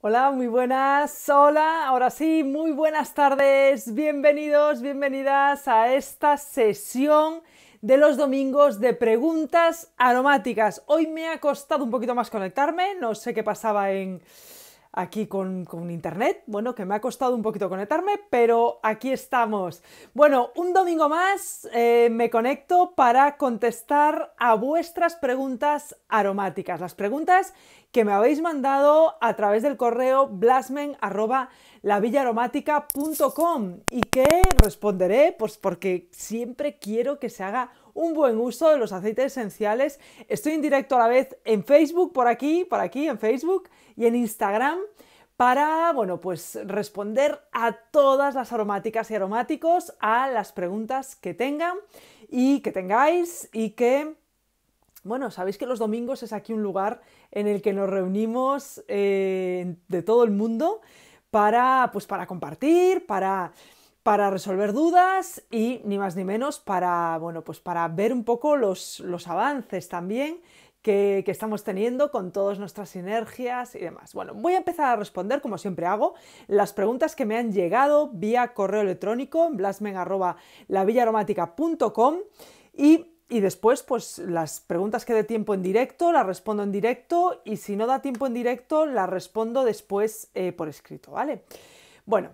Hola, muy buenas. Hola, ahora sí, muy buenas tardes. Bienvenidos, bienvenidas a esta sesión de los domingos de preguntas aromáticas. Hoy me ha costado un poquito más conectarme, no sé qué pasaba en, aquí con, internet. Bueno, que me ha costado un poquito conectarme, pero aquí estamos. Bueno, un domingo más eh, me conecto para contestar a vuestras preguntas aromáticas, las preguntas que me habéis mandado a través del correo blasmen@lavillaromática.com y que responderé, pues porque siempre quiero que se haga un buen uso de los aceites esenciales. Estoy en directo a la vez en Facebook, por aquí, por aquí, en Facebook y en Instagram para, bueno, pues responder a todas las aromáticas y aromáticos, a las preguntas que tengan y que tengáis y que bueno, sabéis que los domingos es aquí un lugar en el que nos reunimos eh, de todo el mundo para, pues, para compartir, para para resolver dudas y ni más ni menos para, bueno, pues para ver un poco los, avances también que, estamos teniendo con todas nuestras sinergias y demás. Bueno, voy a empezar a responder, como siempre hago, las preguntas que me han llegado vía correo electrónico en blasmen.lavillaromática.com y y después, pues las preguntas que dé tiempo en directo, las respondo en directo y si no da tiempo en directo, las respondo después eh, por escrito, ¿vale? Bueno,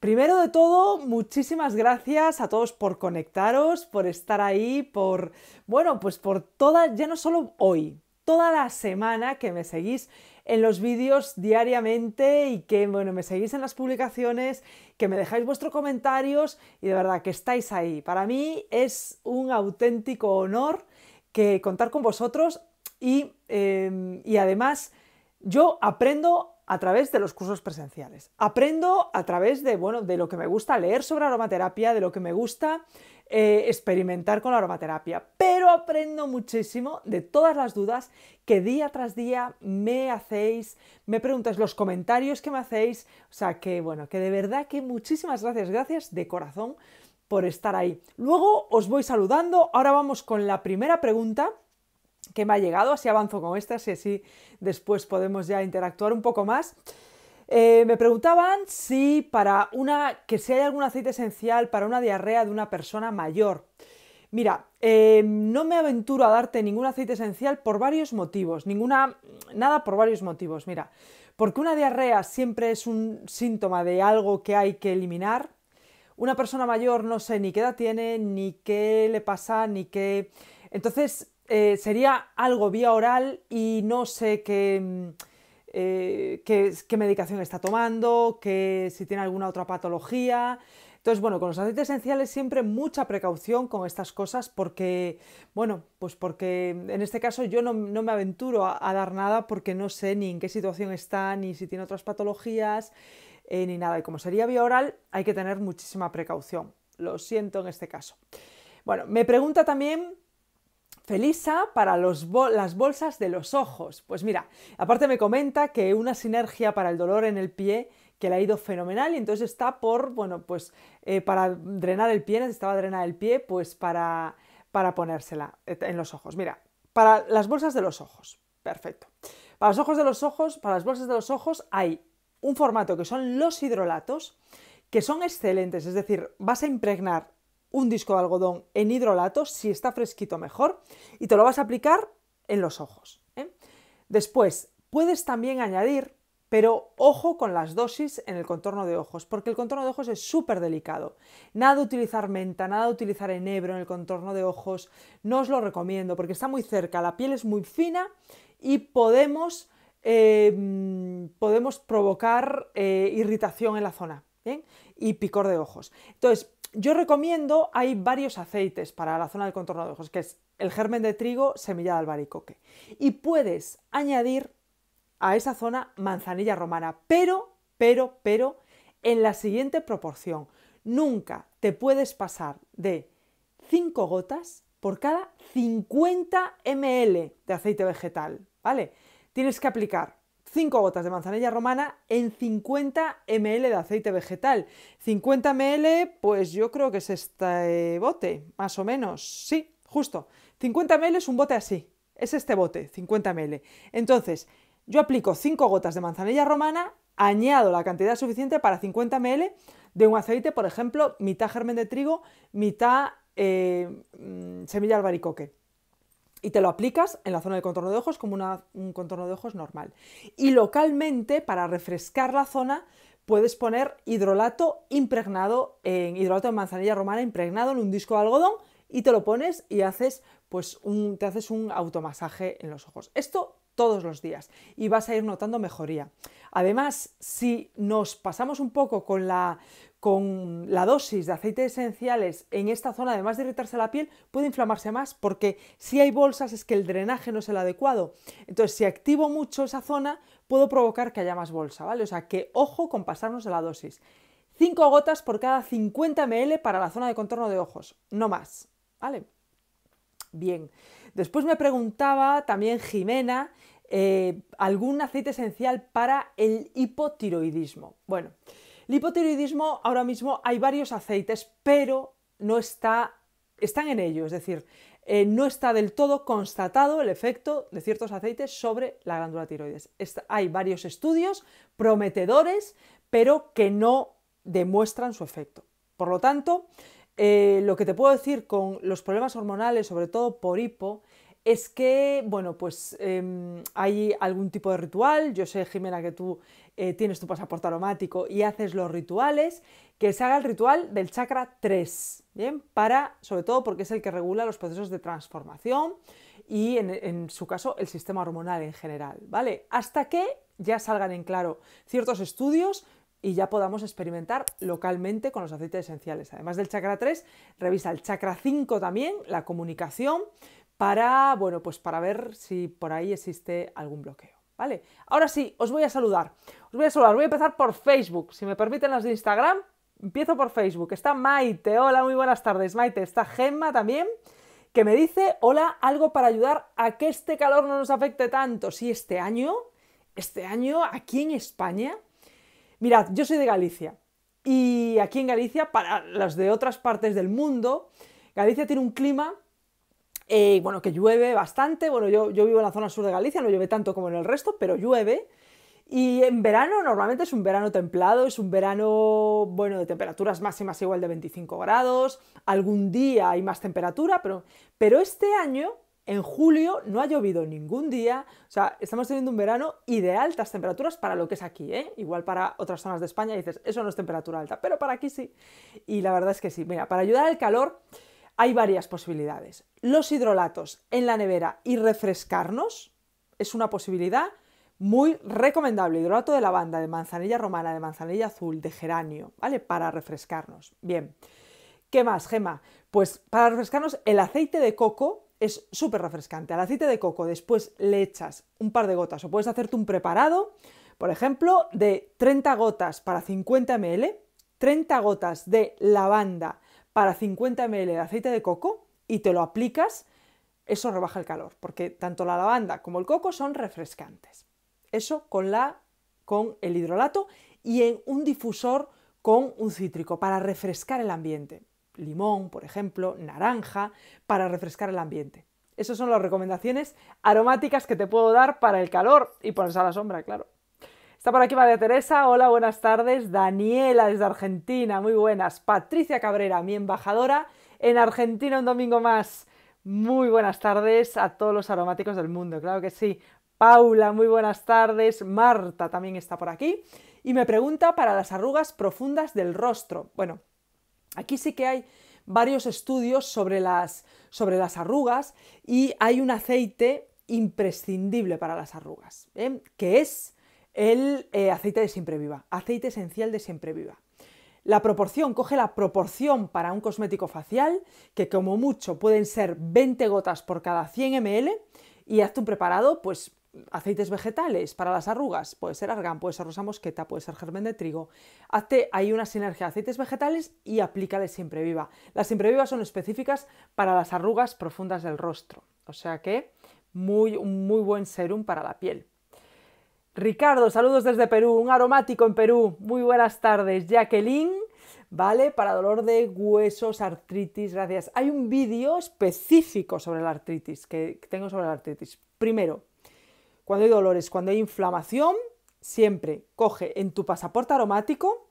Primero de todo, muchísimas gracias a todos por conectaros, por estar ahí, por, bueno, pues por toda, ya no solo hoy, toda la semana que me seguís en los vídeos diariamente y que, bueno, me seguís en las publicaciones, que me dejáis vuestros comentarios y de verdad que estáis ahí. Para mí es un auténtico honor que contar con vosotros y, em, y además yo aprendo a través de los cursos presenciales. Aprendo a través de, bueno, de lo que me gusta leer sobre aromaterapia, de lo que me gusta eh, experimentar con la aromaterapia, pero aprendo muchísimo de todas las dudas que día tras día me hacéis, me preguntáis los comentarios que me hacéis, o sea que bueno, que de verdad que muchísimas gracias, gracias de corazón por estar ahí. Luego os voy saludando, ahora vamos con la primera pregunta que me ha llegado, así avanzo con estas y así después podemos ya interactuar un poco más. Eh, me preguntaban si para una, que si hay algún aceite esencial para una diarrea de una persona mayor. Mira, eh, no me aventuro a darte ningún aceite esencial por varios motivos, ninguna, nada por varios motivos. Mira, porque una diarrea siempre es un síntoma de algo que hay que eliminar. Una persona mayor no sé ni qué edad tiene, ni qué le pasa, ni qué... Entonces, eh, sería algo vía oral y no sé qué, mm, eh, medicación está tomando, si tiene alguna otra patología. Entonces, bueno, con los aceites esenciales siempre mucha precaución con estas cosas porque, bueno, pues porque en este caso yo no, me aventuro a, dar nada porque no sé ni en qué situación está, ni si tiene otras patologías, eh, ni nada. Y como sería vía oral, hay que tener muchísima precaución. Lo siento en este caso. Bueno, me pregunta también Felisa para las bolsas de los ojos. Pues mira, aparte me comenta que una sinergia para el dolor en el pie que le ha ido fenomenal y entonces está por, bueno, pues eh, para drenar el pie, necesitaba drenar el pie, pues para, para ponérsela eh, en los ojos. Mira, para las bolsas de los ojos, perfecto. Para los ojos de los ojos, para las bolsas de los ojos hay un formato que son los hidrolatos, que son excelentes, es decir, vas a impregnar un disco de algodón en hidrolato, si está fresquito mejor, y te lo vas a aplicar en los ojos. ¿eh? Después, puedes también añadir, pero ojo con las dosis en el contorno de ojos, porque el contorno de ojos es súper delicado. Nada de utilizar menta, nada de utilizar enebro en el contorno de ojos, no os lo recomiendo, porque está muy cerca, la piel es muy fina y podemos, eh, podemos provocar eh, irritación en la zona. y picor de ojos. Entonces, yo recomiendo, hay varios aceites para la zona del contorno de ojos, que es el germen de trigo, semilla de albaricoque. Y puedes añadir a esa zona manzanilla romana, pero, pero, pero, en la siguiente proporción. Nunca te puedes pasar de 5 gotas por cada 50 ml de aceite vegetal, ¿vale? Tienes que aplicar 5 gotas de manzanilla romana en 50 ml de aceite vegetal. 50 ml, pues yo creo que es este bote, más o menos. Sí, justo. 50 ml es un bote así. Es este bote, 50 ml. Entonces, yo aplico 5 gotas de manzanilla romana, añado la cantidad suficiente para 50 ml de un aceite, por ejemplo, mitad germen de trigo, mitad eh, mm, semilla albaricoque y te lo aplicas en la zona del contorno de ojos como un contorno de ojos normal. Y localmente, para refrescar la zona, puedes poner hidrolato impregnado, en hidrolato de manzanilla romana impregnado en un disco de algodón y te lo pones y haces, pues, un, te haces un automasaje en los ojos. Esto todos los días y vas a ir notando mejoría. Además, si nos pasamos un poco con la, con la dosis de aceites esenciales en esta zona, además de irritarse la piel, puede inflamarse más porque si hay bolsas es que el drenaje no es el adecuado. Entonces, si activo mucho esa zona, puedo provocar que haya más bolsa, ¿vale? O sea, que ojo con pasarnos de la dosis. 5 gotas por cada 50 ml para la zona de contorno de ojos, no más, ¿vale? Bien. Después me preguntaba también Jimena eh, algún aceite esencial para el hipotiroidismo. Bueno, el hipotiroidismo, ahora mismo hay varios aceites, pero no está, están en ello, es decir, eh, no está del todo constatado el efecto de ciertos aceites sobre la glándula tiroides. hay varios estudios prometedores, pero que no demuestran su efecto. Por lo tanto, eh, lo que te puedo decir con los problemas hormonales, sobre todo por hipo, es que, bueno, pues em, hay algún tipo de ritual. Yo sé, Jimena, que tú eh, tienes tu pasaporte aromático y haces los rituales, que se haga el ritual del chakra 3, ¿bien? Para, sobre todo porque es el que regula los procesos de transformación y en, su caso el sistema hormonal en general, ¿vale? Hasta que ya salgan en claro ciertos estudios y ya podamos experimentar localmente con los aceites esenciales. Además del chakra 3, revisa el chakra 5 también, la comunicación, para, bueno, pues para ver si por ahí existe algún bloqueo. Ahora sí, os voy a saludar. Os voy a saludar, voy a empezar por Facebook. Si me permiten las de Instagram, empiezo por Facebook. Está Maite, hola, muy buenas tardes, Maite. Está Gemma también, que me dice, hola, algo para ayudar a que este calor no nos afecte tanto. Sí, este año, este año aquí en España. Mirad, yo soy de Galicia. Y aquí en Galicia, para las de otras partes del mundo, Galicia tiene un clima eh, bueno, que llueve bastante. Bueno, yo, yo vivo en la zona sur de Galicia, no llueve tanto como en el resto, pero llueve. Y en verano normalmente es un verano templado, es un verano, bueno, de temperaturas máximas igual de 25 grados, algún día hay más temperatura, pero, pero este año, en julio, no ha llovido ningún día, o sea, estamos teniendo un verano y de altas temperaturas para lo que es aquí, ¿eh? Igual para otras zonas de España dices, eso no es temperatura alta, pero para aquí sí. Y la verdad es que sí, mira, para ayudar al calor hay varias posibilidades. Los hidrolatos en la nevera y refrescarnos es una posibilidad muy recomendable. Hidrolato de lavanda, de manzanilla romana, de manzanilla azul, de geranio, ¿vale? Para refrescarnos. Bien. ¿Qué más, Gema? Pues para refrescarnos, el aceite de coco es súper refrescante. Al aceite de coco después le echas un par de gotas o puedes hacerte un preparado, por ejemplo, de 30 gotas para 50 ml, 30 gotas de lavanda para 50 ml de aceite de coco y te lo aplicas, eso rebaja el calor, porque tanto la lavanda como el coco son refrescantes. Eso con, la, con el hidrolato y en un difusor con un cítrico para refrescar el ambiente. Limón, por ejemplo, naranja, para refrescar el ambiente. Esas son las recomendaciones aromáticas que te puedo dar para el calor y ponerse a la sombra, claro. Está por aquí María Teresa, hola, buenas tardes. Daniela desde Argentina, muy buenas. Patricia Cabrera, mi embajadora en Argentina un domingo más. Muy buenas tardes a todos los aromáticos del mundo, claro que sí. Paula, muy buenas tardes. Marta también está por aquí. Y me pregunta para las arrugas profundas del rostro. Bueno, aquí sí que hay varios estudios sobre las, sobre las arrugas y hay un aceite imprescindible para las arrugas, ¿eh? que es el eh, aceite de siempre viva, aceite esencial de siempre viva. La proporción, coge la proporción para un cosmético facial, que como mucho pueden ser 20 gotas por cada 100 ml, y hazte un preparado, pues aceites vegetales para las arrugas, puede ser argán, puede ser rosa mosqueta, puede ser germen de trigo. Hazte ahí una sinergia de aceites vegetales y aplícale siempre viva. Las siempre vivas son específicas para las arrugas profundas del rostro, o sea que muy, muy buen serum para la piel. Ricardo, saludos desde Perú, un aromático en Perú. Muy buenas tardes, Jacqueline. ¿Vale? Para dolor de huesos, artritis, gracias. Hay un vídeo específico sobre la artritis, que tengo sobre la artritis. Primero, cuando hay dolores, cuando hay inflamación, siempre coge en tu pasaporte aromático,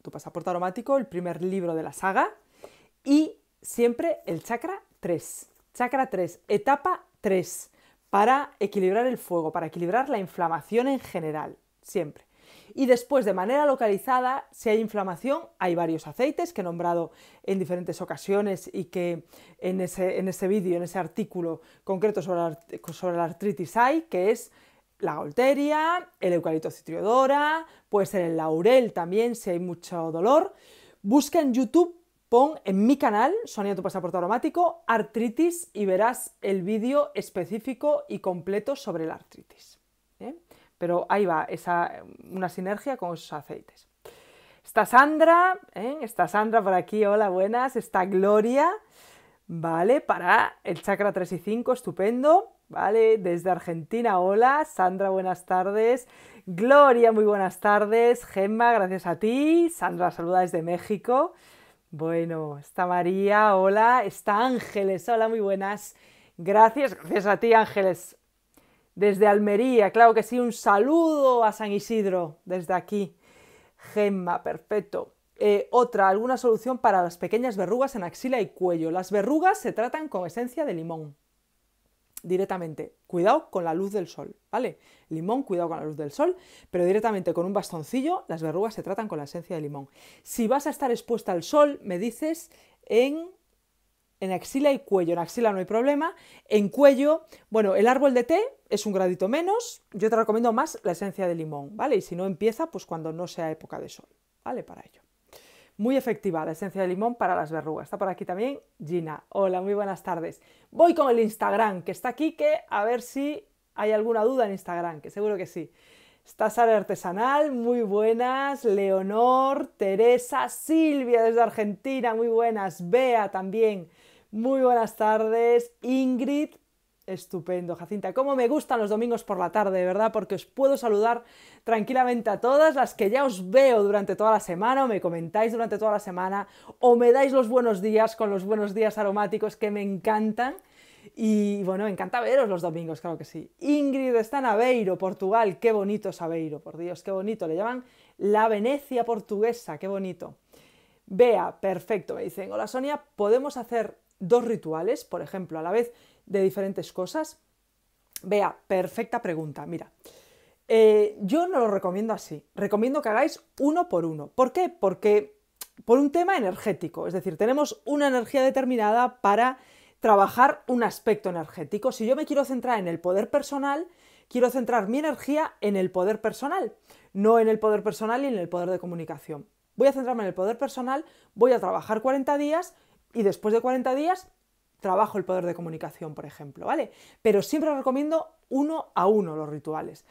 tu pasaporte aromático, el primer libro de la saga, y siempre el chakra 3. Chakra 3, etapa 3 para equilibrar el fuego, para equilibrar la inflamación en general, siempre. Y después, de manera localizada, si hay inflamación, hay varios aceites que he nombrado en diferentes ocasiones y que en ese, vídeo, en ese artículo concreto sobre la, sobre artritis hay, que es la golteria, el eucalipto citriodora, puede ser el laurel también si hay mucho dolor. Busca en YouTube Pon en mi canal, Sonia tu pasaporte aromático, artritis y verás el vídeo específico y completo sobre la artritis. ¿eh? Pero ahí va, esa, una sinergia con esos aceites. Está Sandra, ¿eh? está Sandra por aquí, hola, buenas. Está Gloria, ¿vale? Para el chakra 3 y 5, estupendo. ¿Vale? Desde Argentina, hola. Sandra, buenas tardes. Gloria, muy buenas tardes. Gemma, gracias a ti. Sandra, saluda desde México. Bueno, está María, hola, está Ángeles, hola, muy buenas. Gracias, gracias a ti Ángeles. Desde Almería, claro que sí, un saludo a San Isidro desde aquí. Gemma, perfecto. Eh, otra, alguna solución para las pequeñas verrugas en axila y cuello. Las verrugas se tratan con esencia de limón directamente, cuidado con la luz del sol, ¿vale? Limón, cuidado con la luz del sol, pero directamente con un bastoncillo las verrugas se tratan con la esencia de limón. Si vas a estar expuesta al sol, me dices en en axila y cuello. En axila no hay problema. En cuello, bueno, el árbol de té es un gradito menos. Yo te recomiendo más la esencia de limón, ¿vale? Y si no empieza, pues cuando no sea época de sol, ¿vale? Para ello. Muy efectiva la esencia de limón para las verrugas. Está por aquí también Gina. Hola, muy buenas tardes. Voy con el Instagram, que está aquí, que a ver si hay alguna duda en Instagram, que seguro que sí. Está Sara Artesanal, muy buenas. Leonor, Teresa, Silvia desde Argentina, muy buenas. Bea también, muy buenas tardes. Ingrid, Estupendo, Jacinta. Cómo me gustan los domingos por la tarde, ¿verdad? Porque os puedo saludar tranquilamente a todas las que ya os veo durante toda la semana o me comentáis durante toda la semana o me dais los buenos días con los buenos días aromáticos que me encantan. Y bueno, me encanta veros los domingos, claro que sí. Ingrid está en Aveiro, Portugal. Qué bonito es Aveiro, por Dios, qué bonito. Le llaman la Venecia portuguesa, qué bonito. Bea, perfecto, me dicen. Hola Sonia, ¿podemos hacer dos rituales? Por ejemplo, a la vez de diferentes cosas? Vea, perfecta pregunta. Mira, eh, yo no lo recomiendo así. Recomiendo que hagáis uno por uno. ¿Por qué? Porque por un tema energético. Es decir, tenemos una energía determinada para trabajar un aspecto energético. Si yo me quiero centrar en el poder personal, quiero centrar mi energía en el poder personal, no en el poder personal y en el poder de comunicación. Voy a centrarme en el poder personal, voy a trabajar 40 días y después de 40 días trabajo el poder de comunicación, por ejemplo, ¿vale? Pero siempre recomiendo uno a uno los rituales.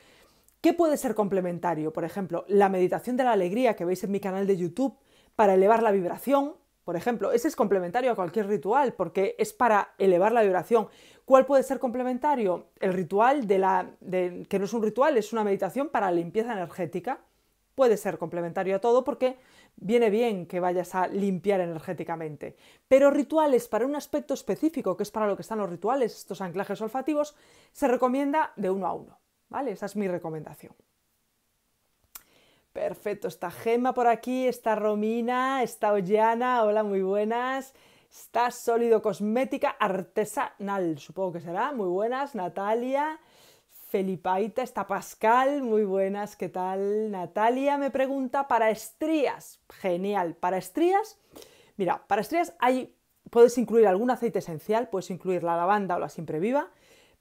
¿Qué puede ser complementario? Por ejemplo, la meditación de la alegría que veis en mi canal de YouTube para elevar la vibración, por ejemplo, ese es complementario a cualquier ritual porque es para elevar la vibración. ¿Cuál puede ser complementario? El ritual de la que no es un ritual, es una meditación para limpieza energética. Puede ser complementario a todo porque viene bien que vayas a limpiar energéticamente. Pero rituales para un aspecto específico, que es para lo que están los rituales, estos anclajes olfativos, se recomienda de uno a uno. ¿Vale? Esa es mi recomendación. Perfecto, está Gema por aquí, está Romina, está Ollana, hola, muy buenas. Está Sólido Cosmética Artesanal, supongo que será, muy buenas. Natalia, Felipaita, está Pascal, muy buenas, ¿qué tal? Natalia me pregunta para estrías, genial, para estrías, mira, para estrías hay, puedes incluir algún aceite esencial, puedes incluir la lavanda o la siempre viva,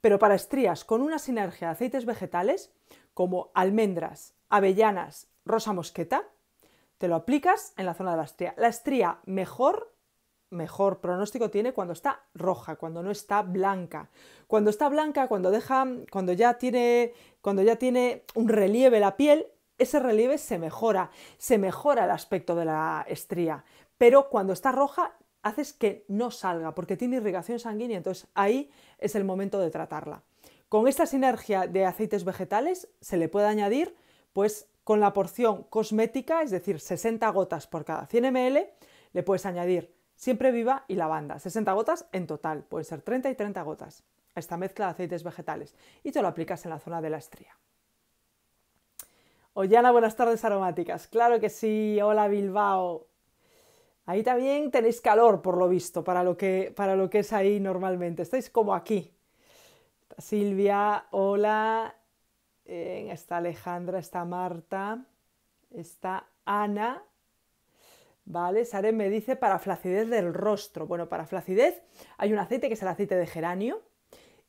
pero para estrías con una sinergia de aceites vegetales como almendras, avellanas, rosa mosqueta, te lo aplicas en la zona de la estría. La estría mejor mejor pronóstico tiene cuando está roja, cuando no está blanca. Cuando está blanca, cuando deja, cuando ya tiene, cuando ya tiene un relieve la piel, ese relieve se mejora, se mejora el aspecto de la estría. Pero cuando está roja, haces que no salga porque tiene irrigación sanguínea, entonces ahí es el momento de tratarla. Con esta sinergia de aceites vegetales se le puede añadir, pues con la porción cosmética, es decir, 60 gotas por cada 100 ml, le puedes añadir Siempre viva y lavanda, 60 gotas en total, pueden ser 30 y 30 gotas, esta mezcla de aceites vegetales, y te lo aplicas en la zona de la estría. Ollana, buenas tardes aromáticas, claro que sí, hola Bilbao. Ahí también tenéis calor, por lo visto, para lo que, para lo que es ahí normalmente, estáis como aquí. Silvia, hola, está Alejandra, está Marta, está Ana, ¿Vale? Saren me dice para flacidez del rostro. Bueno, para flacidez hay un aceite que es el aceite de geranio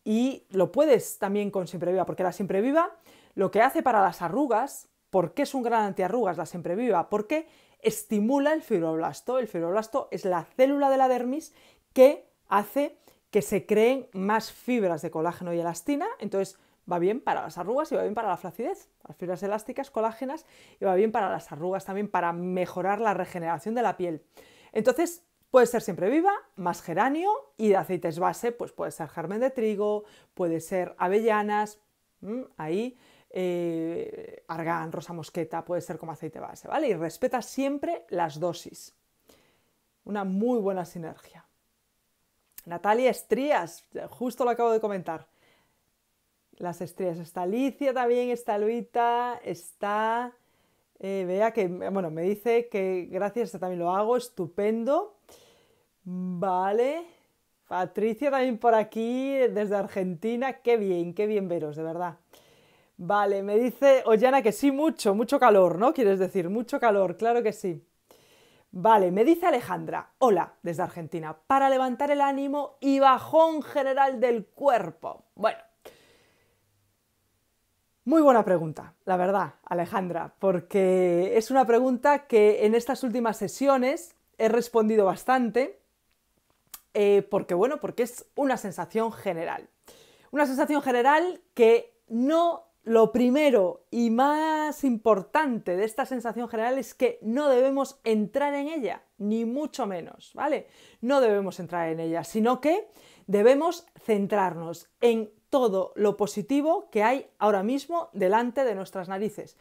y lo puedes también con viva porque la viva lo que hace para las arrugas, ¿por qué es un gran antiarrugas la viva Porque estimula el fibroblasto. El fibroblasto es la célula de la dermis que hace que se creen más fibras de colágeno y elastina, entonces va bien para las arrugas y va bien para la flacidez, las fibras elásticas, colágenas, y va bien para las arrugas también, para mejorar la regeneración de la piel. Entonces, puede ser siempre viva, más geranio y de aceites base, pues puede ser germen de trigo, puede ser avellanas, mm, ahí eh, argán, rosa mosqueta, puede ser como aceite base, ¿vale? Y respeta siempre las dosis. Una muy buena sinergia. Natalia Estrías, justo lo acabo de comentar las estrellas. Está Alicia también, está Luita, está... vea eh, que, bueno, me dice que gracias, también lo hago, estupendo. Vale. Patricia también por aquí, desde Argentina. Qué bien, qué bien veros, de verdad. Vale, me dice Ollana que sí, mucho, mucho calor, ¿no? Quieres decir, mucho calor, claro que sí. Vale, me dice Alejandra, hola, desde Argentina, para levantar el ánimo y bajón general del cuerpo. Bueno, muy buena pregunta, la verdad, Alejandra, porque es una pregunta que en estas últimas sesiones he respondido bastante, eh, porque bueno, porque es una sensación general. Una sensación general que no, lo primero y más importante de esta sensación general es que no debemos entrar en ella, ni mucho menos, ¿vale? No debemos entrar en ella, sino que debemos centrarnos en todo lo positivo que hay ahora mismo delante de nuestras narices.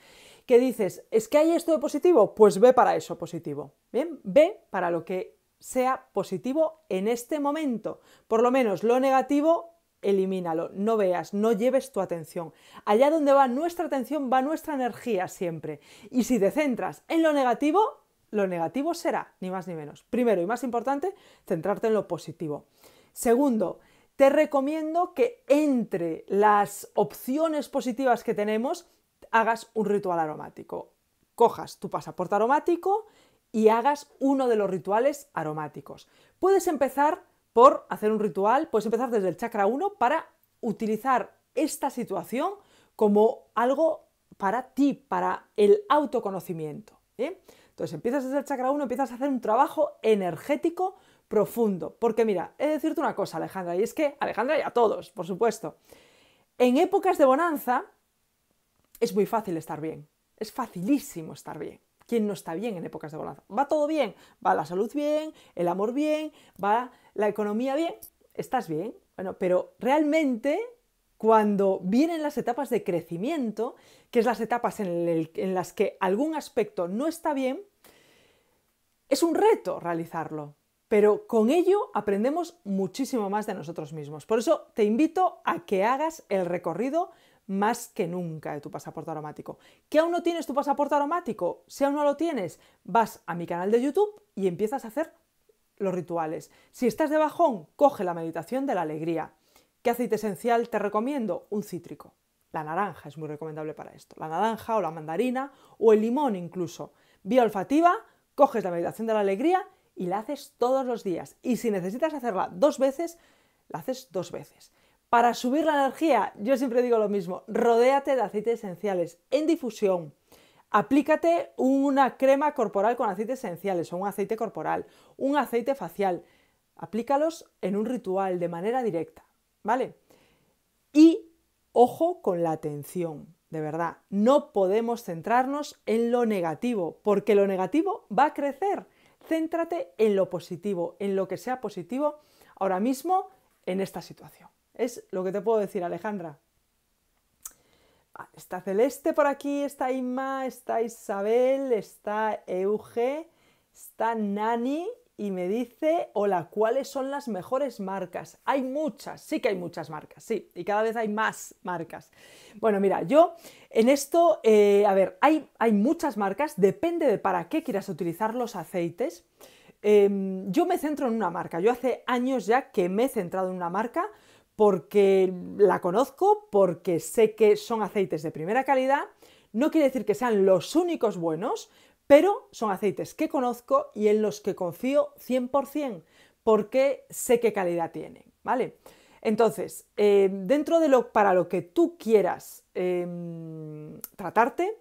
¿Qué dices? ¿Es que hay esto de positivo? Pues ve para eso positivo. Bien, ve para lo que sea positivo en este momento. Por lo menos lo negativo, elimínalo, no veas, no lleves tu atención. Allá donde va nuestra atención va nuestra energía siempre. Y si te centras en lo negativo, lo negativo será, ni más ni menos. Primero y más importante, centrarte en lo positivo. Segundo, te recomiendo que entre las opciones positivas que tenemos, hagas un ritual aromático. Cojas tu pasaporte aromático y hagas uno de los rituales aromáticos. Puedes empezar por hacer un ritual, puedes empezar desde el chakra 1 para utilizar esta situación como algo para ti, para el autoconocimiento. ¿eh? Entonces empiezas desde el chakra 1, empiezas a hacer un trabajo energético profundo. Porque mira, he de decirte una cosa, Alejandra, y es que, Alejandra y a todos, por supuesto, en épocas de bonanza es muy fácil estar bien, es facilísimo estar bien. ¿Quién no está bien en épocas de bonanza? Va todo bien, va la salud bien, el amor bien, va la economía bien, estás bien. Bueno, pero realmente cuando vienen las etapas de crecimiento, que es las etapas en las que algún aspecto no está bien, es un reto realizarlo pero con ello aprendemos muchísimo más de nosotros mismos. Por eso te invito a que hagas el recorrido más que nunca de tu pasaporte aromático. ¿Que aún no tienes tu pasaporte aromático? Si aún no lo tienes, vas a mi canal de YouTube y empiezas a hacer los rituales. Si estás de bajón, coge la meditación de la alegría. ¿Qué aceite esencial te recomiendo? Un cítrico. La naranja es muy recomendable para esto. La naranja o la mandarina o el limón incluso. Vía olfativa, coges la meditación de la alegría y la haces todos los días. Y si necesitas hacerla dos veces, la haces dos veces. Para subir la energía, yo siempre digo lo mismo, rodéate de aceites esenciales en difusión. Aplícate una crema corporal con aceites esenciales o un aceite corporal, un aceite facial. Aplícalos en un ritual de manera directa, ¿vale? Y ojo con la atención, de verdad, no podemos centrarnos en lo negativo, porque lo negativo va a crecer céntrate en lo positivo, en lo que sea positivo ahora mismo en esta situación. Es lo que te puedo decir, Alejandra. Está Celeste por aquí, está Inma, está Isabel, está Euge, está Nani, y me dice, hola, ¿cuáles son las mejores marcas? Hay muchas, sí que hay muchas marcas, sí, y cada vez hay más marcas. Bueno, mira, yo en esto, eh, a ver, hay, hay muchas marcas, depende de para qué quieras utilizar los aceites. Em, yo me centro en una marca, yo hace años ya que me he centrado en una marca porque la conozco, porque sé que son aceites de primera calidad, no quiere decir que sean los únicos buenos, pero son aceites que conozco y en los que confío 100% porque sé qué calidad tienen, ¿vale? Entonces, eh, dentro de lo para lo que tú quieras em, tratarte,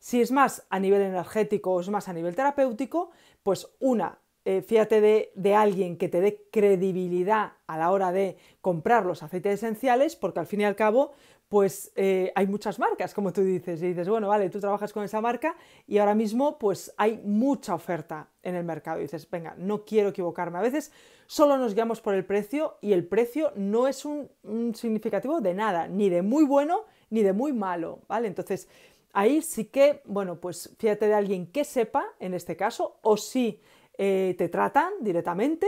si es más a nivel energético o es más a nivel terapéutico, pues una eh, fíjate de, alguien que te dé credibilidad a la hora de comprar los aceites esenciales, porque al fin y al cabo, pues eh, hay muchas marcas, como tú dices, y dices, bueno, vale, tú trabajas con esa marca y ahora mismo pues hay mucha oferta en el mercado. Y dices, venga, no quiero equivocarme. A veces solo nos guiamos por el precio y el precio no es un, significativo de nada, ni de muy bueno ni de muy malo, ¿vale? Entonces, ahí sí que, bueno, pues fíjate de alguien que sepa, en este caso, o sí. Eh, te tratan directamente.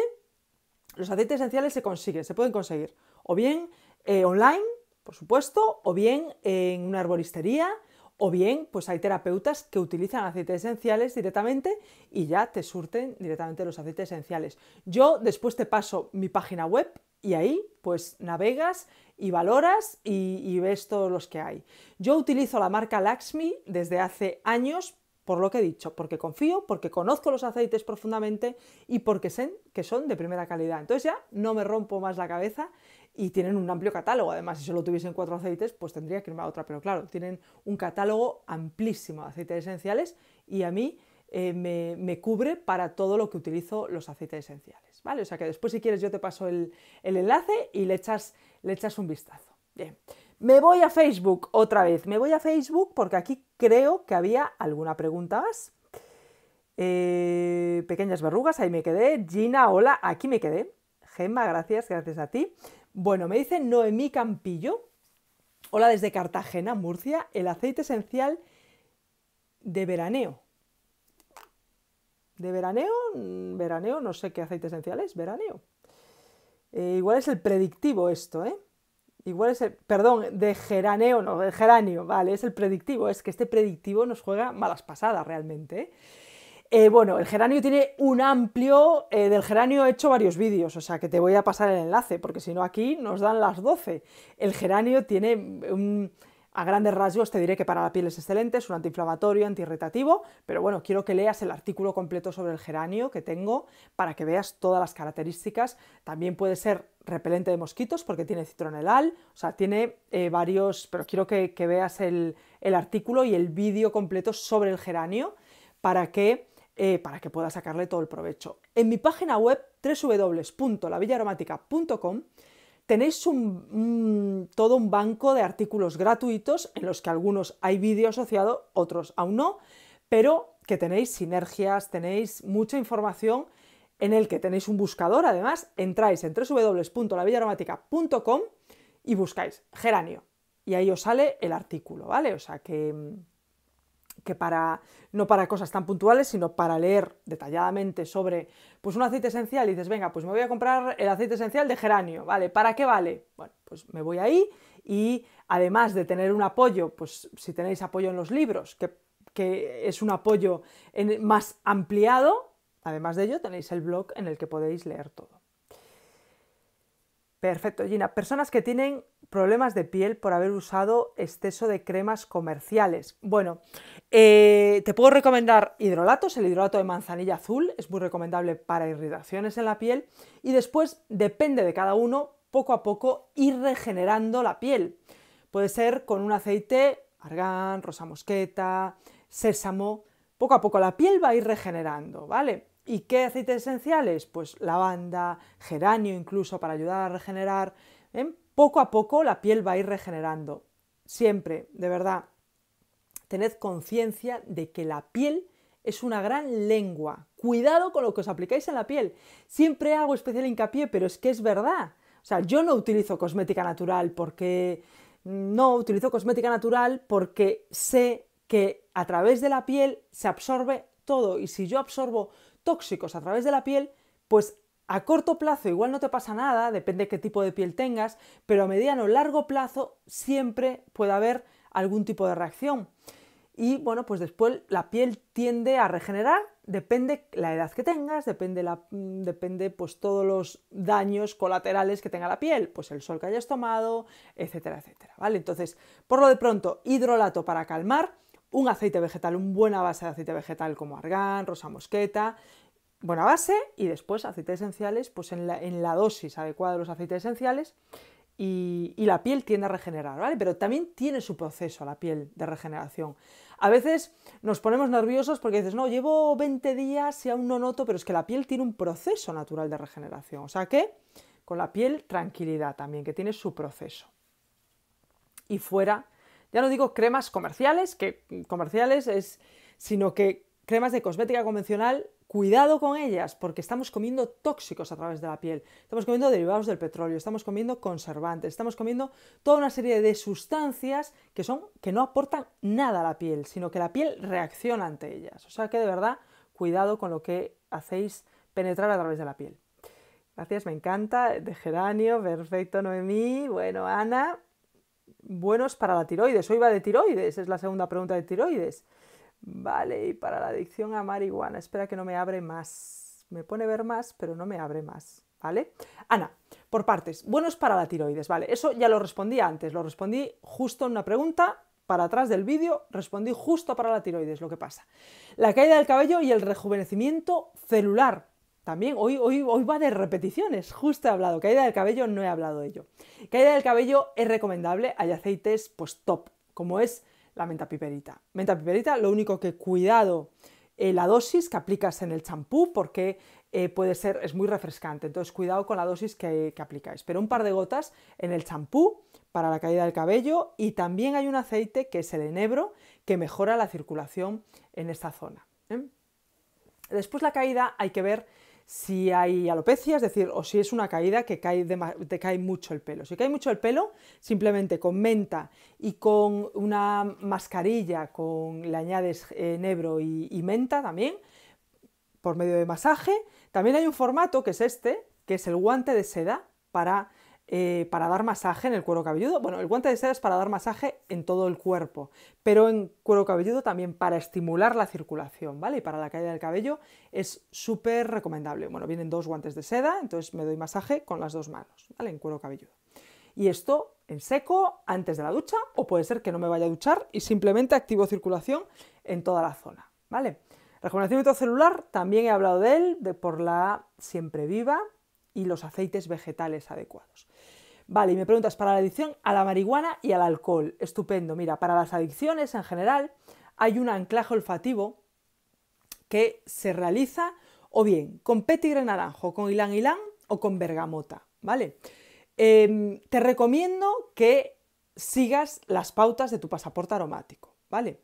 Los aceites esenciales se consiguen, se pueden conseguir. O bien eh, online, por supuesto, o bien en una arboristería, o bien pues hay terapeutas que utilizan aceites esenciales directamente y ya te surten directamente los aceites esenciales. Yo después te paso mi página web y ahí pues navegas y valoras y, y ves todos los que hay. Yo utilizo la marca Laxmi desde hace años por lo que he dicho, porque confío, porque conozco los aceites profundamente y porque sé que son de primera calidad. Entonces ya no me rompo más la cabeza y tienen un amplio catálogo. Además, si solo tuviesen cuatro aceites, pues tendría que irme a otra, pero claro, tienen un catálogo amplísimo de aceites esenciales y a mí eh, me, cubre para todo lo que utilizo los aceites esenciales. ¿vale? O sea que después si quieres yo te paso el, enlace y le echas, le echas un vistazo. Bien. Me voy a Facebook otra vez. Me voy a Facebook porque aquí creo que había alguna pregunta más. Eh, pequeñas verrugas, ahí me quedé. Gina, hola, aquí me quedé. Gemma, gracias, gracias a ti. Bueno, me dice Noemí Campillo. Hola desde Cartagena, Murcia. El aceite esencial de veraneo. ¿De veraneo? Mm, veraneo, no sé qué aceite esencial es, veraneo. Eh, igual es el predictivo esto, ¿eh? Igual es el, perdón, de geraneo, no, de geranio, vale, es el predictivo, es que este predictivo nos juega malas pasadas realmente. Eh, bueno, el geranio tiene un amplio, eh, del geranio he hecho varios vídeos, o sea que te voy a pasar el enlace, porque si no aquí nos dan las 12. El geranio tiene un... A grandes rasgos te diré que para la piel es excelente, es un antiinflamatorio, antiirritativo, pero bueno, quiero que leas el artículo completo sobre el geranio que tengo para que veas todas las características. También puede ser repelente de mosquitos porque tiene citronelal, o sea, tiene eh, varios, pero quiero que, veas el, artículo y el vídeo completo sobre el geranio para que, eh, para que puedas sacarle todo el provecho. En mi página web www.lavillaromática.com Tenéis todo un banco de artículos gratuitos en los que algunos hay vídeo asociado, otros aún no, pero que tenéis sinergias, tenéis mucha información en el que tenéis un buscador, además, entráis en www.lavillaromática.com y buscáis geranio. Y ahí os sale el artículo, ¿vale? O sea que mm, que para, no para cosas tan puntuales, sino para leer detalladamente sobre pues un aceite esencial y dices, venga, pues me voy a comprar el aceite esencial de geranio, ¿vale? ¿Para qué vale? Bueno, pues me voy ahí y además de tener un apoyo, pues si tenéis apoyo en los libros, que, es un apoyo más ampliado, además de ello tenéis el blog en el que podéis leer todo. Perfecto, Gina. Personas que tienen problemas de piel por haber usado exceso de cremas comerciales. Bueno, eh, te puedo recomendar hidrolatos, el hidrolato de manzanilla azul es muy recomendable para irritaciones en la piel y después depende de cada uno poco a poco ir regenerando la piel. Puede ser con un aceite argán, rosa mosqueta, sésamo, poco a poco la piel va a ir regenerando, ¿vale? ¿Y qué aceites esenciales? Pues lavanda, geranio incluso para ayudar a regenerar. ¿eh? Poco a poco la piel va a ir regenerando. Siempre, de verdad, tened conciencia de que la piel es una gran lengua. Cuidado con lo que os aplicáis en la piel. Siempre hago especial hincapié, pero es que es verdad. O sea, yo no utilizo cosmética natural porque mm, no utilizo cosmética natural porque sé que a través de la piel se absorbe todo y si yo absorbo tóxicos a través de la piel, pues a corto plazo igual no te pasa nada, depende qué tipo de piel tengas, pero a mediano o largo plazo siempre puede haber algún tipo de reacción. Y bueno, pues después la piel tiende a regenerar, depende la edad que tengas, depende, mm, depende pues todos los daños colaterales que tenga la piel, pues el sol que hayas tomado, etcétera, etcétera, ¿vale? Entonces, por lo de pronto, hidrolato para calmar, un aceite vegetal, una buena base de aceite vegetal como argán, rosa mosqueta, buena base y después aceites esenciales, pues en la, en la dosis adecuada de los aceites esenciales y, la piel tiende a regenerar, ¿vale? Pero también tiene su proceso la piel de regeneración. A veces nos ponemos nerviosos porque dices, no, llevo 20 días y aún no noto, pero es que la piel tiene un proceso natural de regeneración. O sea que con la piel tranquilidad también, que tiene su proceso. Y fuera, ya no digo cremas comerciales, que comerciales es, sino que cremas de cosmética convencional cuidado con ellas, porque estamos comiendo tóxicos a través de la piel, estamos comiendo derivados del petróleo, estamos comiendo conservantes, estamos comiendo toda una serie de sustancias que son que no aportan nada a la piel, sino que la piel reacciona ante ellas. O sea que de verdad, cuidado con lo que hacéis penetrar a través de la piel. Gracias, me encanta. De geranio, perfecto, Noemí. Bueno, Ana. Buenos para la tiroides. Hoy va de tiroides, es la segunda pregunta de tiroides. Vale, y para la adicción a marihuana, espera que no me abre más. Me pone ver más, pero no me abre más. ¿Vale? Ana, por partes, buenos para la tiroides, ¿vale? Eso ya lo respondí antes, lo respondí justo en una pregunta para atrás del vídeo, respondí justo para la tiroides, lo que pasa. La caída del cabello y el rejuvenecimiento celular. También hoy, hoy, hoy va de repeticiones, justo he hablado. Caída del cabello no he hablado de ello. Caída del cabello es recomendable, hay aceites pues top, como es la menta piperita. Menta piperita, lo único que cuidado eh, la dosis que aplicas en el champú porque eh, puede ser, es muy refrescante, entonces cuidado con la dosis que, aplicáis. Pero un par de gotas en el champú para la caída del cabello y también hay un aceite que es el enebro que mejora la circulación en esta zona. ¿eh? Después la caída hay que ver si hay alopecia, es decir, o si es una caída que cae te cae mucho el pelo. Si cae mucho el pelo, simplemente con menta y con una mascarilla, con le añades enebro eh, y menta también, por medio de masaje. También hay un formato que es este, que es el guante de seda para eh, para dar masaje en el cuero cabelludo. Bueno, el guante de seda es para dar masaje en todo el cuerpo, pero en cuero cabelludo también para estimular la circulación, ¿vale? Y para la caída del cabello es súper recomendable. Bueno, vienen dos guantes de seda, entonces me doy masaje con las dos manos, ¿vale? En cuero cabelludo. Y esto en seco, antes de la ducha, o puede ser que no me vaya a duchar y simplemente activo circulación en toda la zona, ¿vale? Rejuvenecimiento celular, también he hablado de él, de por la siempre viva y los aceites vegetales adecuados. Vale, y me preguntas para la adicción a la marihuana y al alcohol. Estupendo. Mira, para las adicciones en general hay un anclaje olfativo que se realiza o bien con petigre naranjo, con ylang ylang o con bergamota, ¿vale? Em, te recomiendo que sigas las pautas de tu pasaporte aromático, ¿vale?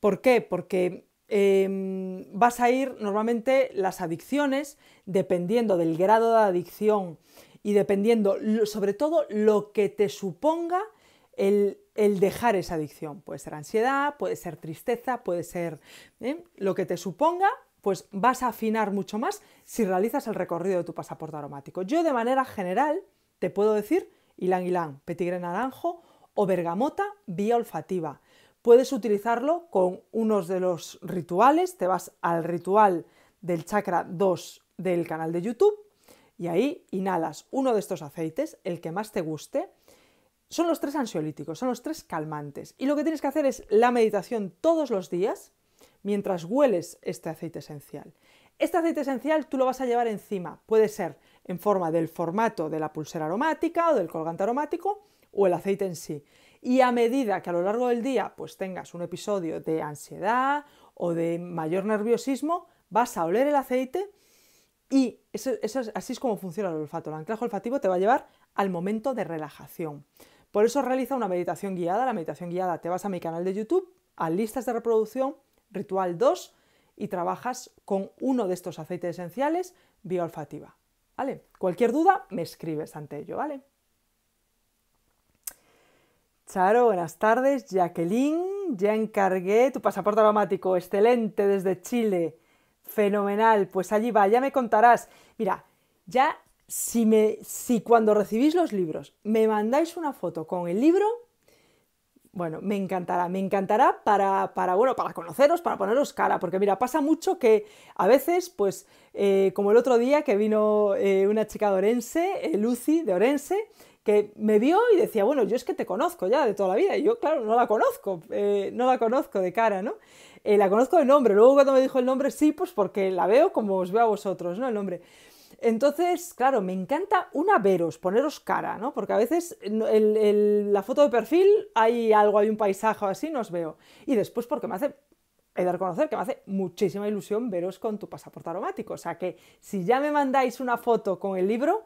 ¿Por qué? Porque em, vas a ir normalmente las adicciones, dependiendo del grado de adicción, y dependiendo sobre todo lo que te suponga el, dejar esa adicción. Puede ser ansiedad, puede ser tristeza, puede ser ¿eh? lo que te suponga, pues vas a afinar mucho más si realizas el recorrido de tu pasaporte aromático. Yo de manera general te puedo decir ylang ylang, petigre naranjo o bergamota vía olfativa. Puedes utilizarlo con unos de los rituales, te vas al ritual del chakra 2 del canal de YouTube y ahí inhalas uno de estos aceites, el que más te guste. Son los tres ansiolíticos, son los tres calmantes. Y lo que tienes que hacer es la meditación todos los días mientras hueles este aceite esencial. Este aceite esencial tú lo vas a llevar encima. Puede ser en forma del formato de la pulsera aromática o del colgante aromático o el aceite en sí. Y a medida que a lo largo del día pues tengas un episodio de ansiedad o de mayor nerviosismo, vas a oler el aceite y así es como funciona el olfato. El anclaje olfativo te va a llevar al momento de relajación. Por eso realiza una meditación guiada. La meditación guiada te vas a mi canal de YouTube, a listas de reproducción, ritual 2, y trabajas con uno de estos aceites esenciales bioolfativa. Cualquier duda me escribes ante ello, ¿vale? Charo, buenas tardes. Jacqueline, ya encargué tu pasaporte aromático. Excelente, desde Chile. Fenomenal, pues allí va, ya me contarás. Mira, ya si, me, si cuando recibís los libros me mandáis una foto con el libro, bueno, me encantará, me encantará para, para, bueno, para conoceros, para poneros cara, porque mira, pasa mucho que a veces, pues, eh, como el otro día que vino eh, una chica de Orense, eh, Lucy de Orense, que me vio y decía, bueno, yo es que te conozco ya de toda la vida. Y yo, claro, no la conozco, eh, no la conozco de cara, ¿no? Eh, la conozco de nombre. Luego cuando me dijo el nombre, sí, pues porque la veo como os veo a vosotros, ¿no? El nombre. Entonces, claro, me encanta una veros, poneros cara, ¿no? Porque a veces mm, la foto de perfil hay algo, hay un paisaje o así, no os veo. Y después porque me hace he de reconocer que me hace muchísima ilusión veros con tu pasaporte aromático. O sea que si ya me mandáis una foto con el libro,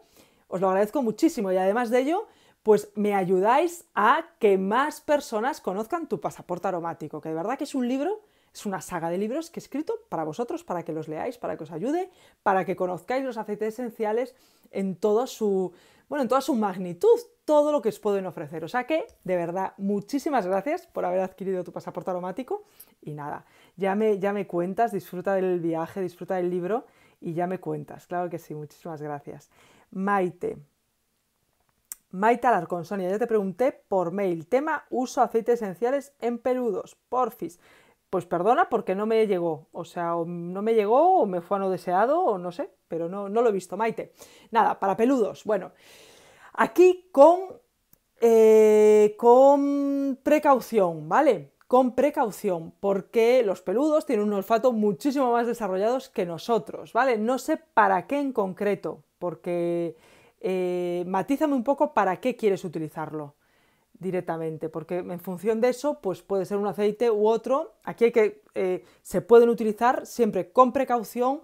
os lo agradezco muchísimo y además de ello, pues me ayudáis a que más personas conozcan tu pasaporte aromático, que de verdad que es un libro, es una saga de libros que he escrito para vosotros, para que los leáis, para que os ayude, para que conozcáis los aceites esenciales en toda su, bueno, en toda su magnitud, todo lo que os pueden ofrecer. O sea que, de verdad, muchísimas gracias por haber adquirido tu pasaporte aromático y nada, ya me, ya me cuentas, disfruta del viaje, disfruta del libro y ya me cuentas, claro que sí, muchísimas gracias. Maite. Maite Alarcón, Sonia, ya te pregunté por mail. Tema, uso aceites esenciales en peludos, porfis. Pues perdona porque no me llegó. O sea, no me llegó o me fue a no deseado o no sé, pero no, no lo he visto, Maite. Nada, para peludos. Bueno, aquí con, eh, con precaución, ¿vale? Con precaución, porque los peludos tienen un olfato muchísimo más desarrollado que nosotros, ¿vale? No sé para qué en concreto, porque eh, matízame un poco para qué quieres utilizarlo directamente, porque en función de eso, pues puede ser un aceite u otro. Aquí hay que, eh, se pueden utilizar siempre con precaución,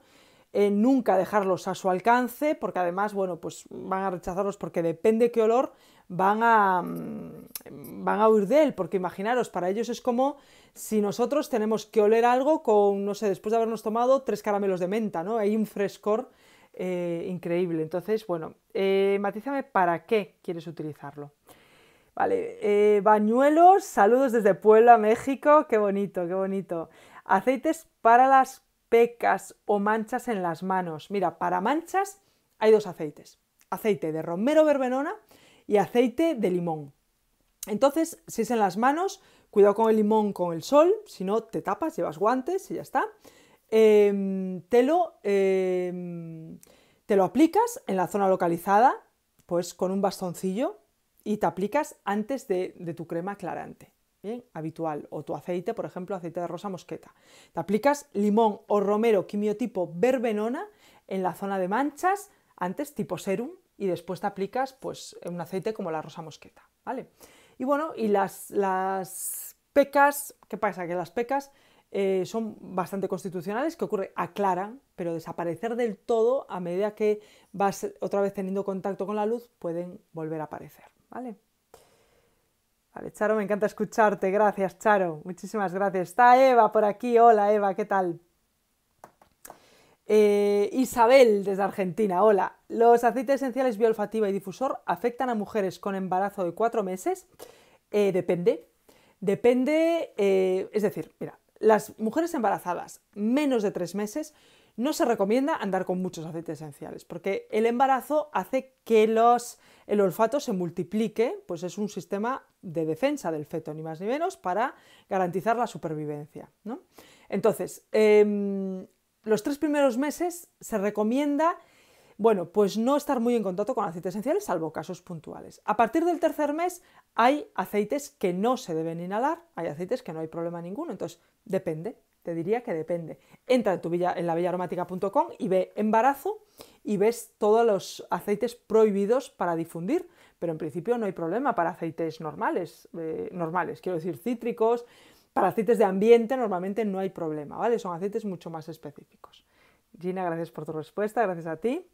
eh, nunca dejarlos a su alcance, porque además, bueno, pues van a rechazarlos porque depende qué olor van a, mm, van a huir de él, porque imaginaros, para ellos es como si nosotros tenemos que oler algo con, no sé, después de habernos tomado tres caramelos de menta, ¿no? Hay un frescor eh, increíble. Entonces, bueno, eh, matízame para qué quieres utilizarlo. Vale, eh, bañuelos, saludos desde Puebla, México, qué bonito, qué bonito. Aceites para las pecas o manchas en las manos. Mira, para manchas hay dos aceites, aceite de romero verbenona y aceite de limón. Entonces, si es en las manos, cuidado con el limón, con el sol, si no te tapas, llevas guantes y ya está. Em, te, lo, em, te lo aplicas en la zona localizada, pues con un bastoncillo y te aplicas antes de, tu crema aclarante. habitual, o tu aceite, por ejemplo, aceite de rosa mosqueta. Te aplicas limón o romero quimiotipo verbenona en la zona de manchas, antes tipo serum, y después te aplicas pues, un aceite como la rosa mosqueta, ¿vale? Y bueno, y las, las pecas, ¿qué pasa? Que las pecas eh, son bastante constitucionales, que ocurre, aclaran, pero desaparecer del todo a medida que vas otra vez teniendo contacto con la luz, pueden volver a aparecer, ¿vale? Vale, Charo, me encanta escucharte, gracias Charo, muchísimas gracias. Está Eva por aquí, hola Eva, ¿qué tal? Eh, Isabel desde Argentina, hola. Los aceites esenciales bioolfativa y difusor afectan a mujeres con embarazo de cuatro meses. Eh, depende, depende, es decir, mira, las mujeres embarazadas menos de tres meses no se recomienda andar con muchos aceites esenciales, porque el embarazo hace que el olfato se multiplique, pues es un sistema de defensa del feto, ni más ni menos, para garantizar la supervivencia. Entonces, em, los tres primeros meses se recomienda, bueno, pues no estar muy en contacto con aceites esenciales, salvo casos puntuales. A partir del tercer mes hay aceites que no se deben inhalar, hay aceites que no hay problema ninguno, entonces Depende, te diría que depende. Entra en, tu villa, en la y ve embarazo y ves todos los aceites prohibidos para difundir, pero en principio no hay problema para aceites normales, eh, normales, quiero decir cítricos, para aceites de ambiente normalmente no hay problema, ¿vale? Son aceites mucho más específicos. Gina, gracias por tu respuesta, gracias a ti.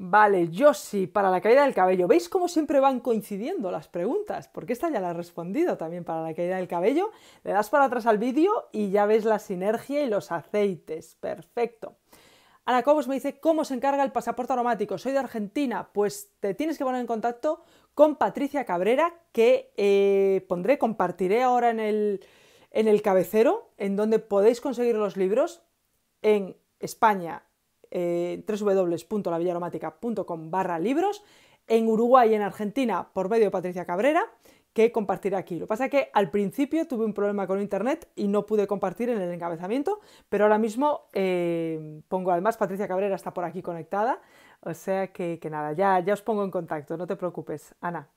Vale, sí, para la caída del cabello. ¿Veis cómo siempre van coincidiendo las preguntas? Porque esta ya la he respondido también para la caída del cabello. Le das para atrás al vídeo y ya ves la sinergia y los aceites. Perfecto. Ana Cobos me dice, ¿cómo se encarga el pasaporte aromático? Soy de Argentina. Pues te tienes que poner en contacto con Patricia Cabrera, que eh, pondré, compartiré ahora en el, en el cabecero, en donde podéis conseguir los libros en España, eh, www.lavillaromática.com barra libros, en Uruguay y en Argentina por medio de Patricia Cabrera, que compartirá aquí. Lo que pasa es que al principio tuve un problema con internet y no pude compartir en el encabezamiento, pero ahora mismo eh, pongo, además Patricia Cabrera está por aquí conectada, o sea que, que nada, ya, ya os pongo en contacto, no te preocupes, Ana.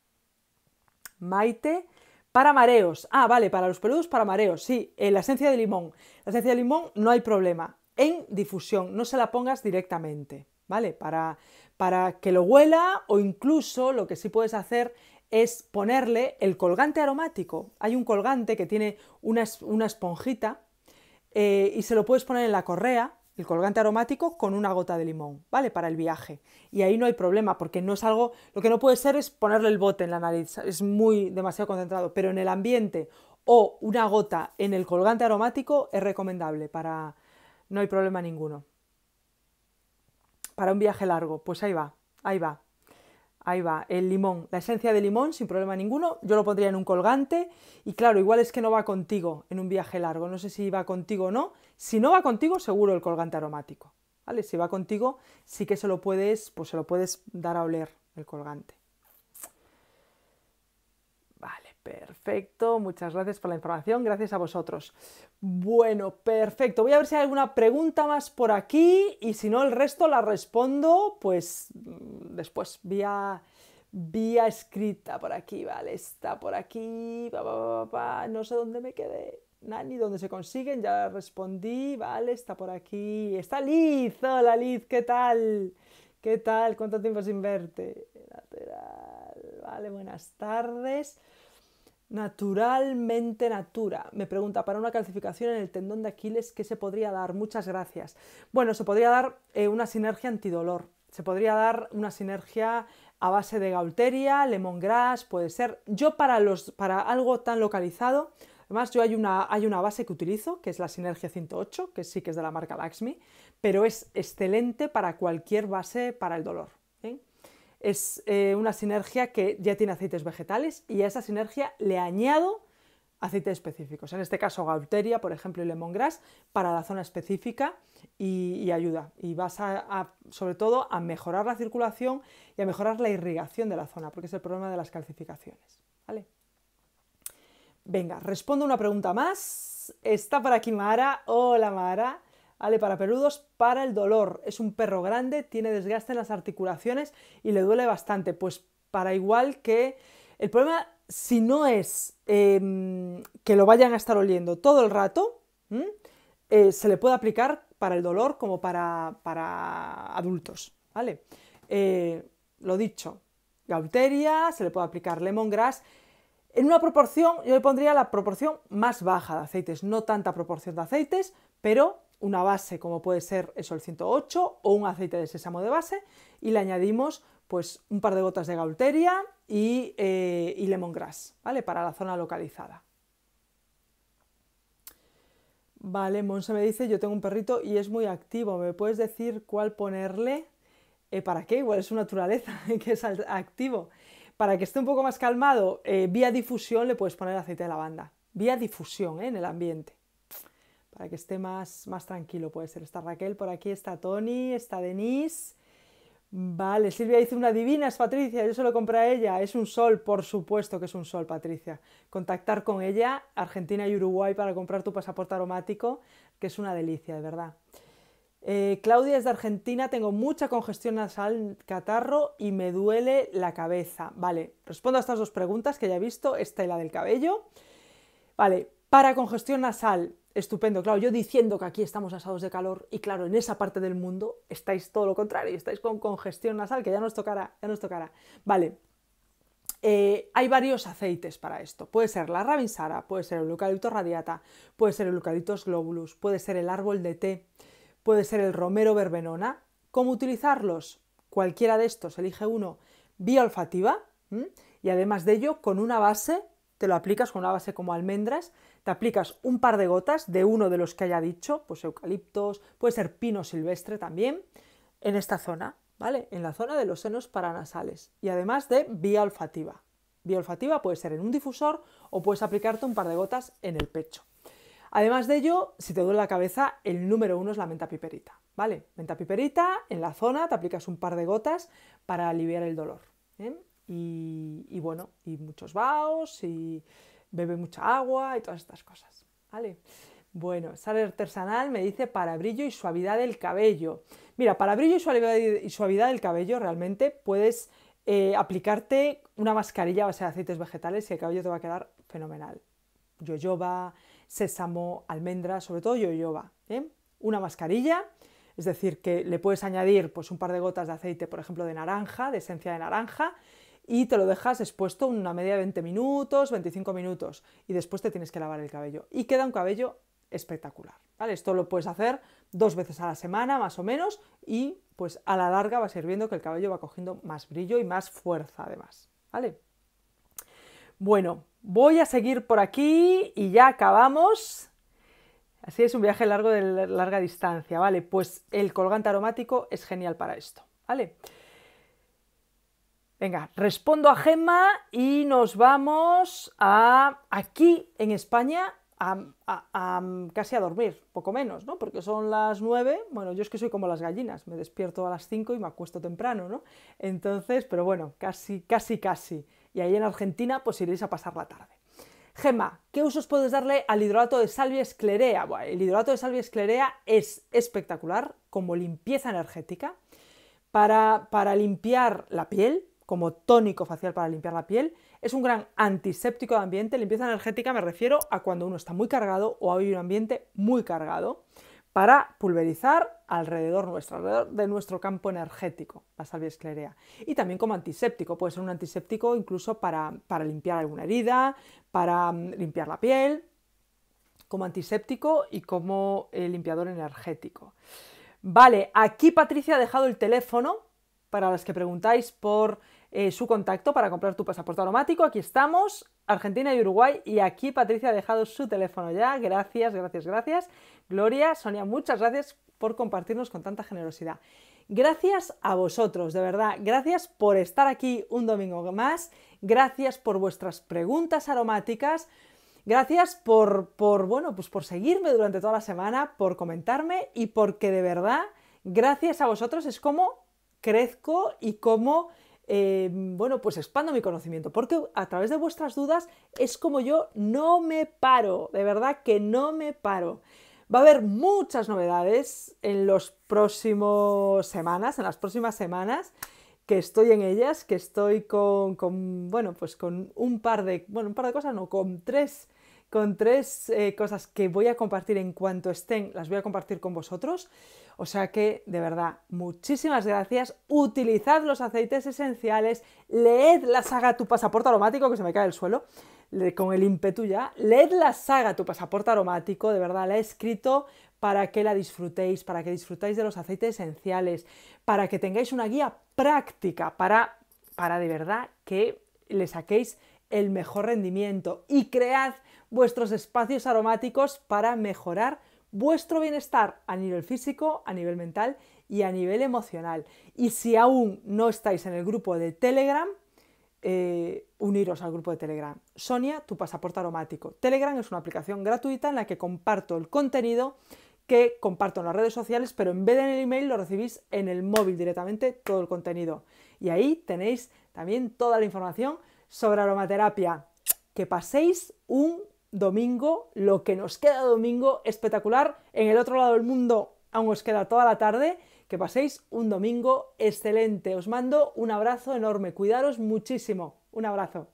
Maite, para mareos. Ah, vale, para los peludos, para mareos. Sí, en eh, la esencia de limón. La esencia de limón no hay problema en difusión, no se la pongas directamente, ¿vale? Para, para que lo huela o incluso lo que sí puedes hacer es ponerle el colgante aromático. Hay un colgante que tiene una, esponjita eh, y se lo puedes poner en la correa, el colgante aromático, con una gota de limón, ¿vale? Para el viaje. Y ahí no hay problema, porque no es algo, lo que no puede ser es ponerle el bote en la nariz, es muy demasiado concentrado, pero en el ambiente o una gota en el colgante aromático es recomendable para, no hay problema ninguno. Para un viaje largo, pues ahí va, ahí va, ahí va. El limón, la esencia de limón, sin problema ninguno, yo lo pondría en un colgante y claro, igual es que no va contigo en un viaje largo, no sé si va contigo o no. Si no va contigo, seguro el colgante aromático, ¿vale? Si va contigo, sí que se lo puedes, pues se lo puedes dar a oler el colgante. Perfecto, muchas gracias por la información, gracias a vosotros. Bueno, perfecto. Voy a ver si hay alguna pregunta más por aquí y si no, el resto la respondo pues mm, después, vía, vía escrita por aquí, ¿vale? Está por aquí, no sé dónde me quedé. Nani, ¿dónde se consiguen? Ya respondí, ¿vale? Está por aquí. Está Liz, hola Liz, ¿qué tal? ¿Qué tal? ¿Cuánto tiempo sin verte? Lateral, vale, buenas tardes. Naturalmente Natura me pregunta para una calcificación en el tendón de Aquiles, ¿qué se podría dar? Muchas gracias. Bueno, se podría dar eh, una sinergia antidolor, se podría dar una sinergia a base de gaulteria, lemongrass, puede ser. Yo para, los, para algo tan localizado, además yo hay una, hay una base que utilizo, que es la Sinergia 108, que sí que es de la marca Laxmi, pero es excelente para cualquier base para el dolor es eh, una sinergia que ya tiene aceites vegetales y a esa sinergia le añado aceites específicos, en este caso Gaulteria, por ejemplo, y lemongrass, para la zona específica y, ayuda. Y vas a, sobre todo, a mejorar la circulación y a mejorar la irrigación de la zona, porque es el problema de las calcificaciones. Venga, respondo una pregunta más. Está para aquí Mara. Hola Mara vale para peludos, para el dolor. Es un perro grande, tiene desgaste en las articulaciones y le duele bastante. Pues para igual que... El problema, si no es em, que lo vayan a estar oliendo todo el rato, eh, se le puede aplicar para el dolor como para, para adultos, ¿vale? Eh, lo dicho, gauteria, se le puede aplicar lemongrass. En una proporción, yo le pondría la proporción más baja de aceites, no tanta proporción de aceites, pero una base como puede ser eso el 108 o un aceite de sésamo de base y le añadimos pues un par de gotas de gaulteria eh, y, lemongrass, ¿vale? Para la zona localizada. Vale, Monse me dice, yo tengo un perrito y es muy activo, ¿me puedes decir cuál ponerle? Eh, ¿Para qué? Igual es su naturaleza, que es activo. Para que esté un poco más calmado, eh, vía difusión le puedes poner aceite de lavanda. Vía difusión en el ambiente para que esté más, más tranquilo. Puede ser, está Raquel por aquí, está Tony, está Denise. Vale, Silvia dice una divina, es Patricia, yo se lo compré a ella, es un sol, por supuesto que es un sol, Patricia. Contactar con ella, Argentina y Uruguay, para comprar tu pasaporte aromático, que es una delicia, de verdad. Eh, Claudia es de Argentina, tengo mucha congestión nasal, catarro y me duele la cabeza. Vale, respondo a estas dos preguntas que ya he visto, esta y la del cabello. Vale, para congestión nasal, Estupendo, claro, yo diciendo que aquí estamos asados de calor y claro, en esa parte del mundo estáis todo lo contrario, estáis con congestión nasal, que ya nos tocará, ya nos tocará. Vale, eh, hay varios aceites para esto. Puede ser la rabinsara, puede ser el eucalipto radiata, puede ser el eucaliptos globulus, puede ser el árbol de té, puede ser el romero verbenona. ¿Cómo utilizarlos? Cualquiera de estos, elige uno, bioalfativa, y además de ello, con una base, te lo aplicas con una base como almendras, te aplicas un par de gotas de uno de los que haya dicho, pues eucaliptos, puede ser pino silvestre también, en esta zona, ¿vale? En la zona de los senos paranasales y además de vía olfativa. Vía olfativa puede ser en un difusor o puedes aplicarte un par de gotas en el pecho. Además de ello, si te duele la cabeza, el número uno es la menta piperita, ¿vale? Menta piperita, en la zona te aplicas un par de gotas para aliviar el dolor. ¿eh? Y, y, bueno, y muchos vaos y bebe mucha agua y todas estas cosas. ¿Vale? Bueno, saler Artesanal me dice para brillo y suavidad del cabello. Mira, para brillo y suavidad del cabello realmente puedes eh, aplicarte una mascarilla base de aceites vegetales y el cabello te va a quedar fenomenal. Yoyoba, sésamo, almendra, sobre todo yoyoba. ¿eh? Una mascarilla, es decir, que le puedes añadir pues, un par de gotas de aceite, por ejemplo, de naranja, de esencia de naranja, y te lo dejas expuesto una media de 20 minutos, 25 minutos y después te tienes que lavar el cabello y queda un cabello espectacular. Esto lo puedes hacer dos veces a la semana más o menos y pues a la larga vas a ir viendo que el cabello va cogiendo más brillo y más fuerza además. ¿vale? Bueno, voy a seguir por aquí y ya acabamos. Así es un viaje largo de larga distancia, ¿vale? Pues el colgante aromático es genial para esto, ¿vale? Venga, respondo a Gemma y nos vamos a aquí en España a, casi a dormir, poco menos, ¿no? Porque son las 9, bueno, yo es que soy como las gallinas, me despierto a las 5 y me acuesto temprano, ¿no? Entonces, pero bueno, casi, casi, casi. Y ahí en Argentina pues iréis a pasar la tarde. Gemma, ¿qué usos puedes darle al hidrolato de salvia esclerea? el hidrolato de salvia esclerea es espectacular como limpieza energética para, para limpiar la piel, como tónico facial para limpiar la piel. Es un gran antiséptico de ambiente. Limpieza energética me refiero a cuando uno está muy cargado o hay un ambiente muy cargado para pulverizar alrededor nuestro, alrededor de nuestro campo energético, la salvia esclerea. Y también como antiséptico, puede ser un antiséptico incluso para, limpiar alguna herida, para mm, limpiar la piel, como antiséptico y como eh, limpiador energético. Vale, aquí Patricia ha dejado el teléfono para las que preguntáis por eh, su contacto para comprar tu pasaporte aromático. Aquí estamos, Argentina y Uruguay. Y aquí Patricia ha dejado su teléfono ya. Gracias, gracias, gracias. Gloria, Sonia, muchas gracias por compartirnos con tanta generosidad. Gracias a vosotros, de verdad. Gracias por estar aquí un domingo más. Gracias por vuestras preguntas aromáticas. Gracias por, por, bueno, pues por seguirme durante toda la semana, por comentarme y porque de verdad, gracias a vosotros es como crezco y como Em, bueno, pues expando mi conocimiento, porque a través de vuestras dudas es como yo no me paro, de verdad que no me paro. Va a haber muchas novedades en los próximos semanas, en las próximas semanas que estoy en ellas, que estoy con, con bueno, pues con un par de, bueno, un par de cosas, no, con tres con tres eh, cosas que voy a compartir en cuanto estén, las voy a compartir con vosotros. O sea que, de verdad, muchísimas gracias. Utilizad los aceites esenciales, leed la saga Tu pasaporte aromático, que se me cae el suelo, con el ímpetu ya. Leed la saga Tu pasaporte aromático, de verdad, la he escrito para que la disfrutéis, para que disfrutáis de los aceites esenciales, para que tengáis una guía práctica, para, para de verdad que le saquéis el mejor rendimiento y cread vuestros espacios aromáticos para mejorar vuestro bienestar a nivel físico, a nivel mental y a nivel emocional. Y si aún no estáis en el grupo de Telegram, eh, uniros al grupo de Telegram. Sonia, tu pasaporte aromático. Telegram es una aplicación gratuita en la que comparto el contenido que comparto en las redes sociales, pero en vez de en el email lo recibís en el móvil directamente todo el contenido. Y ahí tenéis también toda la información sobre aromaterapia. Que paséis un domingo, lo que nos queda domingo espectacular. En el otro lado del mundo aún os queda toda la tarde. Que paséis un domingo excelente. Os mando un abrazo enorme. Cuidaros muchísimo. Un abrazo.